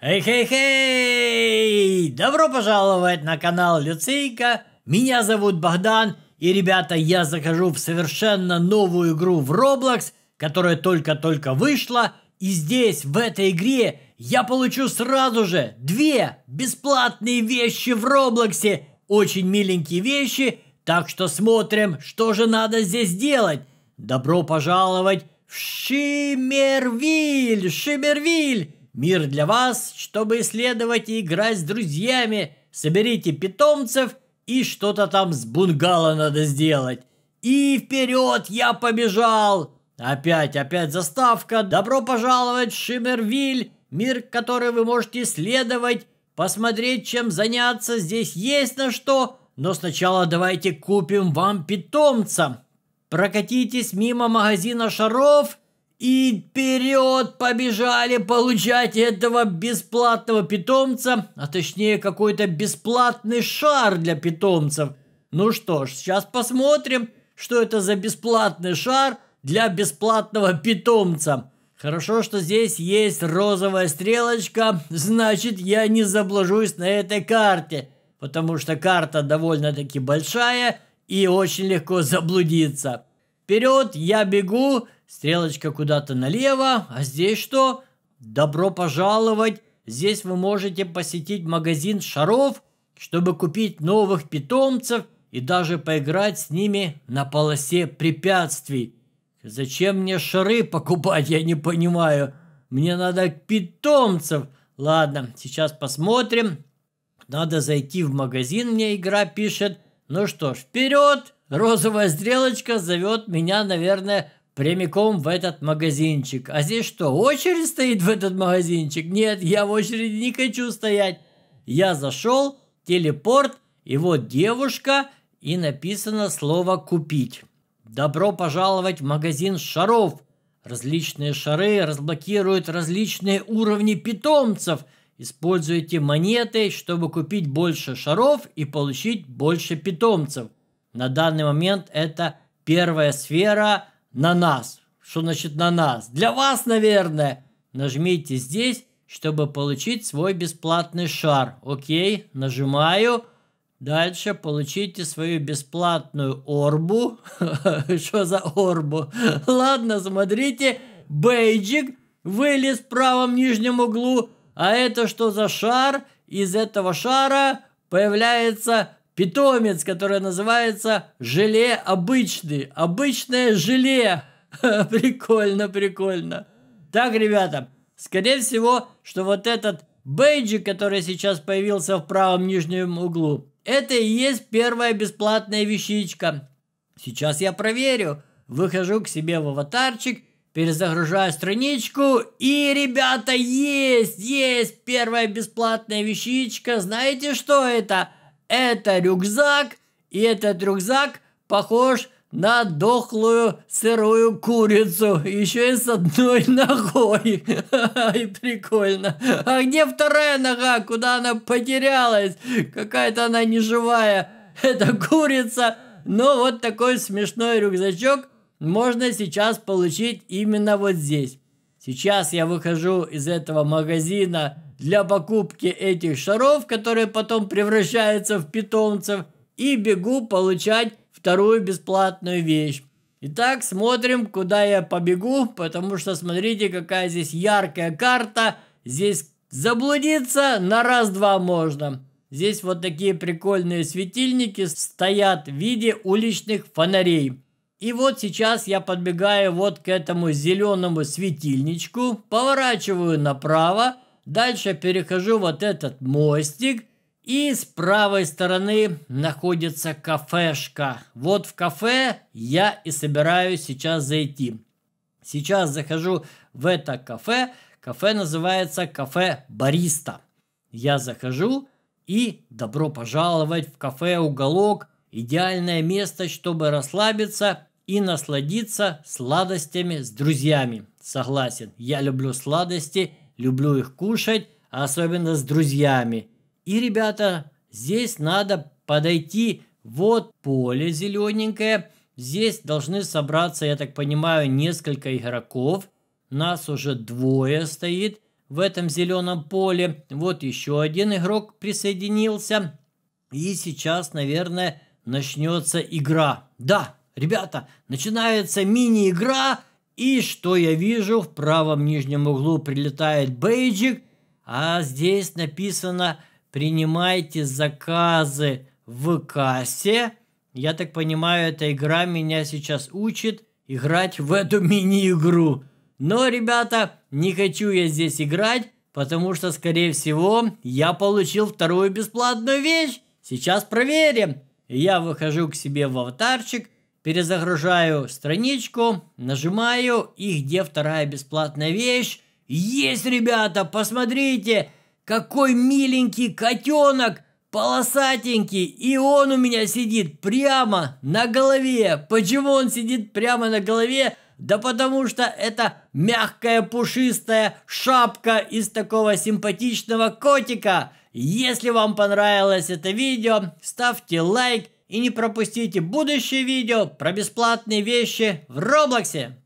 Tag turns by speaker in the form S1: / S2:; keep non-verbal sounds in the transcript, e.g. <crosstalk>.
S1: Эй-хей-хей! Добро пожаловать на канал Люцейка. Меня зовут Богдан. И, ребята, я захожу в совершенно новую игру в Roblox, которая только-только вышла. И здесь, в этой игре, я получу сразу же две бесплатные вещи в Роблоксе. Очень миленькие вещи. Так что смотрим, что же надо здесь делать. Добро пожаловать в Шимервиль! Шимервиль! Мир для вас, чтобы исследовать и играть с друзьями. Соберите питомцев и что-то там с бунгало надо сделать. И вперед я побежал! Опять, опять заставка. Добро пожаловать в Шиммервиль, мир, который вы можете исследовать, посмотреть, чем заняться. Здесь есть на что, но сначала давайте купим вам питомца. Прокатитесь мимо магазина шаров – и вперед побежали получать этого бесплатного питомца, а точнее какой-то бесплатный шар для питомцев. Ну что ж, сейчас посмотрим, что это за бесплатный шар для бесплатного питомца. Хорошо, что здесь есть розовая стрелочка, значит я не заблужусь на этой карте, потому что карта довольно-таки большая и очень легко заблудиться. Вперед я бегу, стрелочка куда-то налево, а здесь что? Добро пожаловать! Здесь вы можете посетить магазин шаров, чтобы купить новых питомцев и даже поиграть с ними на полосе препятствий. Зачем мне шары покупать, я не понимаю. Мне надо питомцев. Ладно, сейчас посмотрим. Надо зайти в магазин, мне игра пишет. Ну что ж, вперед! Розовая стрелочка зовет меня, наверное, прямиком в этот магазинчик. А здесь что, очередь стоит в этот магазинчик? Нет, я в очереди не хочу стоять. Я зашел, телепорт, и вот девушка, и написано слово «купить». Добро пожаловать в магазин шаров. Различные шары разблокируют различные уровни питомцев. Используйте монеты, чтобы купить больше шаров и получить больше питомцев. На данный момент это первая сфера – на нас. Что значит на нас? Для вас, наверное. Нажмите здесь, чтобы получить свой бесплатный шар. Окей, нажимаю. Дальше получите свою бесплатную орбу. <laughs> Что за орбу? Ладно, смотрите. Бейджик вылез в правом нижнем углу. А это что за шар? Из этого шара появляется питомец, который называется «Желе обычный». Обычное желе. <laughs> Прикольно, прикольно. Так, ребята, скорее всего, что вот этот бейджик, который сейчас появился в правом нижнем углу, это и есть первая бесплатная вещичка. Сейчас я проверю. Выхожу к себе в аватарчик, перезагружаю страничку, и, ребята, есть, есть первая бесплатная вещичка. Знаете, что это? Это рюкзак, и этот рюкзак похож на дохлую сырую курицу, еще и с одной <laughs> ногой. И прикольно. А где вторая нога? Куда она потерялась? Какая-то она неживая. Это курица. Но вот такой смешной рюкзачок можно сейчас получить именно вот здесь. Сейчас я выхожу из этого магазина для покупки этих шаров, которые потом превращаются в питомцев, и бегу получать вторую бесплатную вещь. Итак, смотрим, куда я побегу, потому что смотрите, какая здесь яркая карта. Здесь заблудиться на раз-два можно. Здесь вот такие прикольные светильники стоят в виде уличных фонарей. И вот сейчас я подбегаю вот к этому зеленому светильничку, поворачиваю направо, Дальше перехожу вот этот мостик. И с правой стороны находится кафешка. Вот в кафе я и собираюсь сейчас зайти. Сейчас захожу в это кафе. Кафе называется «Кафе Бариста». Я захожу и добро пожаловать в кафе «Уголок». Идеальное место, чтобы расслабиться и насладиться сладостями с друзьями. Согласен, я люблю сладости – Люблю их кушать, а особенно с друзьями. И, ребята, здесь надо подойти вот поле зелененькое. Здесь должны собраться, я так понимаю, несколько игроков. Нас уже двое стоит в этом зеленом поле. Вот еще один игрок присоединился. И сейчас, наверное, начнется игра. Да, ребята, начинается мини-игра и что я вижу? В правом нижнем углу прилетает бейджик, а здесь написано «Принимайте заказы в кассе». Я так понимаю, эта игра меня сейчас учит играть в эту <laughs> мини-игру. Но, ребята, не хочу я здесь играть, потому что, скорее всего, я получил вторую бесплатную вещь. Сейчас проверим. Я выхожу к себе в аватарчик – перезагружаю страничку, нажимаю, и где вторая бесплатная вещь? Есть, ребята, посмотрите, какой миленький котенок, полосатенький, и он у меня сидит прямо на голове. Почему он сидит прямо на голове? Да потому что это мягкая пушистая шапка из такого симпатичного котика. Если вам понравилось это видео, ставьте лайк, и не пропустите будущее видео про бесплатные вещи в Роблоксе.